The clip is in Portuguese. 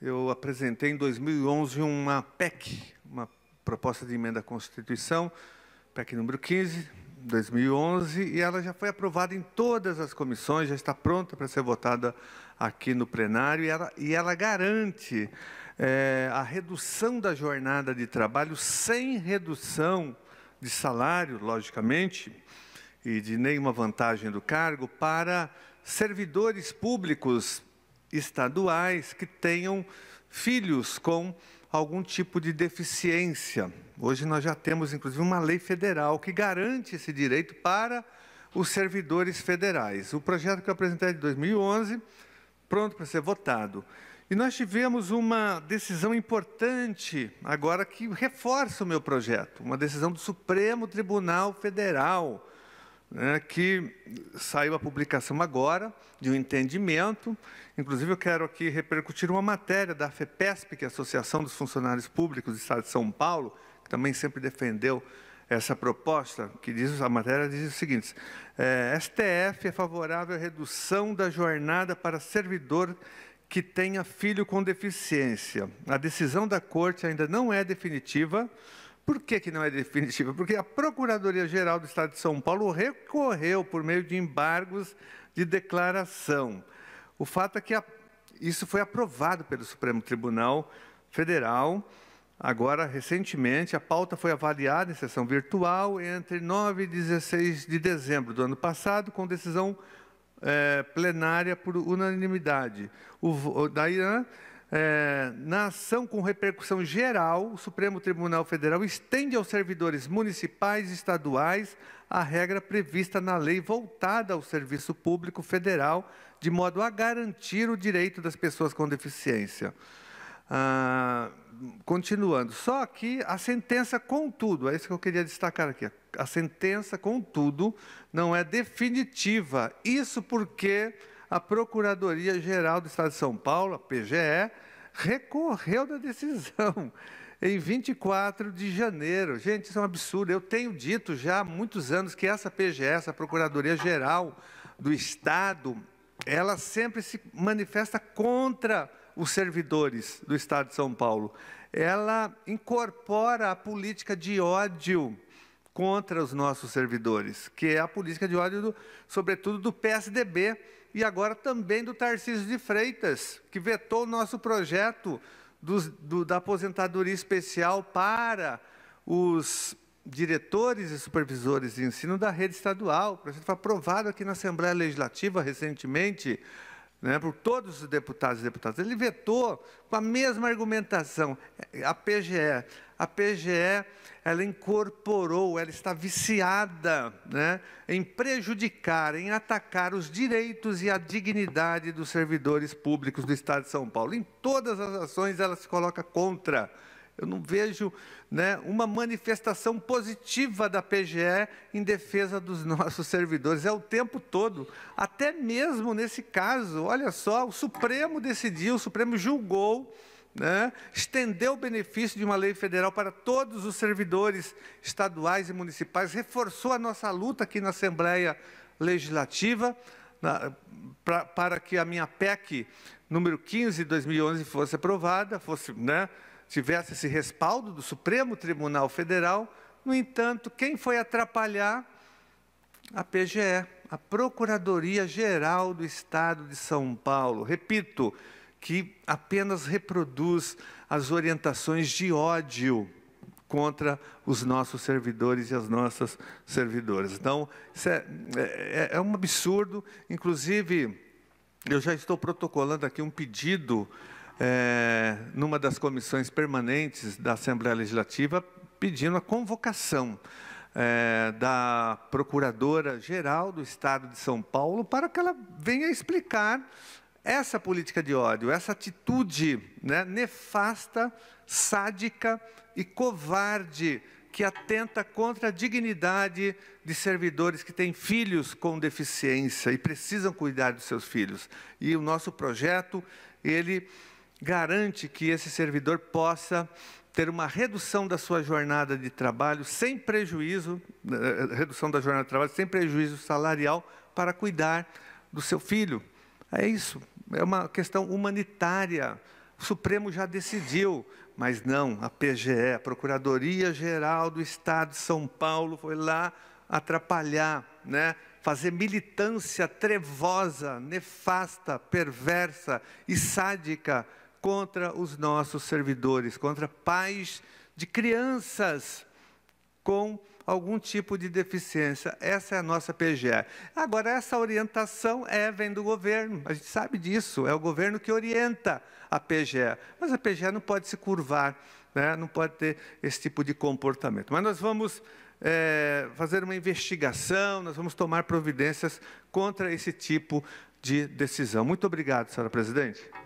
eu apresentei em 2011 uma PEC, uma proposta de emenda à Constituição, PEC número 15, 2011, e ela já foi aprovada em todas as comissões, já está pronta para ser votada aqui no plenário, e ela, e ela garante é, a redução da jornada de trabalho sem redução de salário, logicamente, e de nenhuma vantagem do cargo, para servidores públicos estaduais que tenham filhos com algum tipo de deficiência. Hoje nós já temos, inclusive, uma lei federal que garante esse direito para os servidores federais. O projeto que eu apresentei é de 2011, pronto para ser votado. E nós tivemos uma decisão importante agora que reforça o meu projeto, uma decisão do Supremo Tribunal Federal, né, que saiu a publicação agora de um entendimento. Inclusive, eu quero aqui repercutir uma matéria da FEPESP, que é a Associação dos Funcionários Públicos do Estado de São Paulo, que também sempre defendeu essa proposta, que diz, a matéria diz o seguinte, é, eh, STF é favorável à redução da jornada para servidor que tenha filho com deficiência. A decisão da Corte ainda não é definitiva, por que, que não é definitiva? Porque a Procuradoria-Geral do Estado de São Paulo recorreu por meio de embargos de declaração. O fato é que a, isso foi aprovado pelo Supremo Tribunal Federal. Agora, recentemente, a pauta foi avaliada em sessão virtual entre 9 e 16 de dezembro do ano passado, com decisão é, plenária por unanimidade. O, o, é, na ação com repercussão geral, o Supremo Tribunal Federal estende aos servidores municipais e estaduais a regra prevista na lei voltada ao serviço público federal, de modo a garantir o direito das pessoas com deficiência. Ah, continuando, só que a sentença, contudo, é isso que eu queria destacar aqui. A sentença, contudo, não é definitiva. Isso porque a Procuradoria-Geral do Estado de São Paulo, a PGE, recorreu da decisão em 24 de janeiro. Gente, isso é um absurdo. Eu tenho dito já há muitos anos que essa PGE, essa Procuradoria-Geral do Estado, ela sempre se manifesta contra os servidores do Estado de São Paulo. Ela incorpora a política de ódio contra os nossos servidores, que é a política de ódio, do, sobretudo, do PSDB, e agora também do Tarcísio de Freitas, que vetou o nosso projeto dos, do, da aposentadoria especial para os diretores e supervisores de ensino da rede estadual. O projeto foi aprovado aqui na Assembleia Legislativa recentemente né, por todos os deputados e deputadas. Ele vetou com a mesma argumentação a PGE. A PGE ela incorporou, ela está viciada né, em prejudicar, em atacar os direitos e a dignidade dos servidores públicos do Estado de São Paulo. Em todas as ações ela se coloca contra eu não vejo né, uma manifestação positiva da PGE em defesa dos nossos servidores. É o tempo todo. Até mesmo nesse caso, olha só, o Supremo decidiu, o Supremo julgou, né, estendeu o benefício de uma lei federal para todos os servidores estaduais e municipais, reforçou a nossa luta aqui na Assembleia Legislativa na, pra, para que a minha PEC número 15 de 2011 fosse aprovada, fosse. Né, tivesse esse respaldo do Supremo Tribunal Federal. No entanto, quem foi atrapalhar? A PGE, a Procuradoria Geral do Estado de São Paulo. Repito, que apenas reproduz as orientações de ódio contra os nossos servidores e as nossas servidoras. Então, isso é, é, é um absurdo. Inclusive, eu já estou protocolando aqui um pedido é, numa das comissões permanentes da Assembleia Legislativa, pedindo a convocação é, da Procuradora-Geral do Estado de São Paulo para que ela venha explicar essa política de ódio, essa atitude né, nefasta, sádica e covarde que atenta contra a dignidade de servidores que têm filhos com deficiência e precisam cuidar dos seus filhos. E o nosso projeto, ele garante que esse servidor possa ter uma redução da sua jornada de trabalho sem prejuízo, eh, eh, redução da jornada de trabalho sem prejuízo salarial para cuidar do seu filho. É isso, é uma questão humanitária. O Supremo já decidiu, mas não, a PGE, a Procuradoria Geral do Estado de São Paulo, foi lá atrapalhar, né? fazer militância trevosa, nefasta, perversa e sádica contra os nossos servidores, contra pais de crianças com algum tipo de deficiência. Essa é a nossa PGE. Agora, essa orientação é, vem do governo, a gente sabe disso, é o governo que orienta a PGE. Mas a PGE não pode se curvar, né? não pode ter esse tipo de comportamento. Mas nós vamos é, fazer uma investigação, nós vamos tomar providências contra esse tipo de decisão. Muito obrigado, senhora presidente.